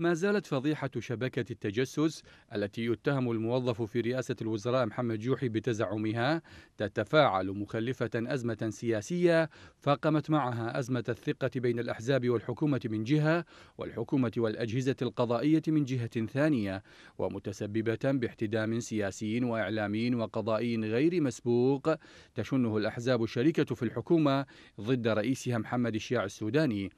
ما زالت فضيحة شبكة التجسس التي يتهم الموظف في رئاسة الوزراء محمد جوحي بتزعمها تتفاعل مخلفة أزمة سياسية فاقمت معها أزمة الثقة بين الأحزاب والحكومة من جهة والحكومة والأجهزة القضائية من جهة ثانية ومتسببة باحتدام سياسي وإعلامي وقضائي غير مسبوق تشنه الأحزاب الشريكة في الحكومة ضد رئيسها محمد الشياع السوداني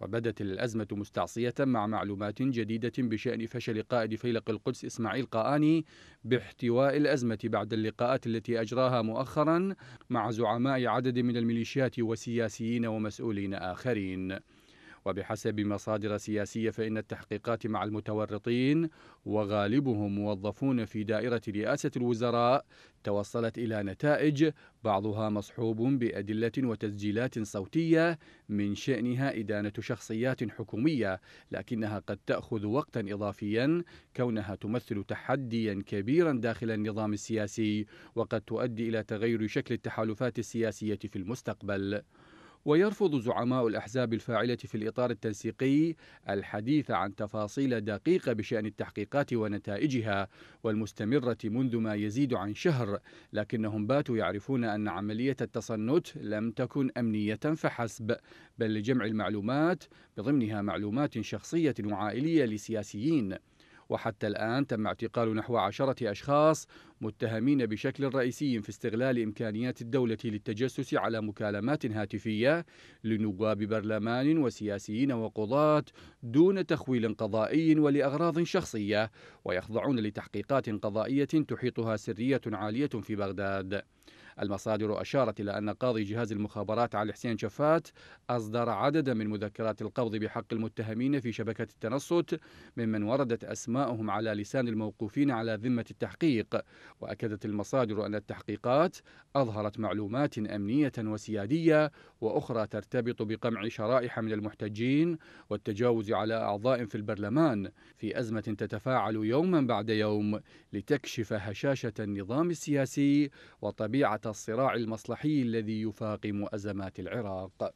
وبدت الأزمة مستعصية مع معلومات جديدة بشأن فشل قائد فيلق القدس إسماعيل قآني باحتواء الأزمة بعد اللقاءات التي أجراها مؤخرا مع زعماء عدد من الميليشيات وسياسيين ومسؤولين آخرين وبحسب مصادر سياسية فإن التحقيقات مع المتورطين وغالبهم موظفون في دائرة رئاسة الوزراء توصلت إلى نتائج بعضها مصحوب بأدلة وتسجيلات صوتية من شأنها إدانة شخصيات حكومية لكنها قد تأخذ وقتا إضافيا كونها تمثل تحديا كبيرا داخل النظام السياسي وقد تؤدي إلى تغير شكل التحالفات السياسية في المستقبل ويرفض زعماء الأحزاب الفاعلة في الإطار التنسيقي الحديث عن تفاصيل دقيقة بشأن التحقيقات ونتائجها والمستمرة منذ ما يزيد عن شهر لكنهم باتوا يعرفون أن عملية التصنت لم تكن أمنية فحسب بل لجمع المعلومات بضمنها معلومات شخصية وعائلية لسياسيين وحتى الآن تم اعتقال نحو عشرة أشخاص متهمين بشكل رئيسي في استغلال إمكانيات الدولة للتجسس على مكالمات هاتفية لنواب برلمان وسياسيين وقضاة دون تخويل قضائي ولأغراض شخصية ويخضعون لتحقيقات قضائية تحيطها سرية عالية في بغداد المصادر أشارت إلى أن قاضي جهاز المخابرات علي حسين شفات أصدر عددا من مذكرات القبض بحق المتهمين في شبكة التنصت ممن وردت أسماءهم على لسان الموقوفين على ذمة التحقيق وأكدت المصادر أن التحقيقات أظهرت معلومات أمنية وسيادية وأخرى ترتبط بقمع شرائح من المحتجين والتجاوز على أعضاء في البرلمان في أزمة تتفاعل يوما بعد يوم لتكشف هشاشة النظام السياسي وطبيعة الصراع المصلحي الذي يفاقم ازمات العراق